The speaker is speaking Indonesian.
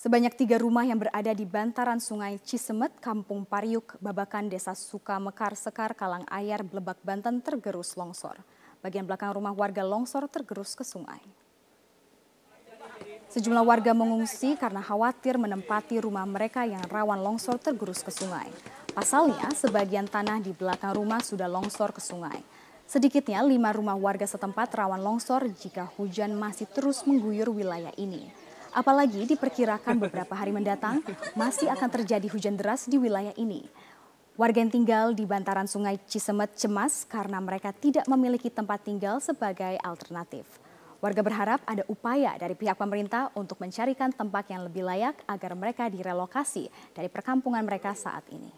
Sebanyak tiga rumah yang berada di bantaran sungai Cisemet, Kampung Pariuk, Babakan, Desa Sukamekar, Sekar, Kalang Ayar, Blebak, Banten tergerus longsor. Bagian belakang rumah warga longsor tergerus ke sungai. Sejumlah warga mengungsi karena khawatir menempati rumah mereka yang rawan longsor tergerus ke sungai. Pasalnya, sebagian tanah di belakang rumah sudah longsor ke sungai. Sedikitnya lima rumah warga setempat rawan longsor jika hujan masih terus mengguyur wilayah ini. Apalagi diperkirakan beberapa hari mendatang masih akan terjadi hujan deras di wilayah ini. Warga yang tinggal di bantaran sungai Cisemet cemas karena mereka tidak memiliki tempat tinggal sebagai alternatif. Warga berharap ada upaya dari pihak pemerintah untuk mencarikan tempat yang lebih layak agar mereka direlokasi dari perkampungan mereka saat ini.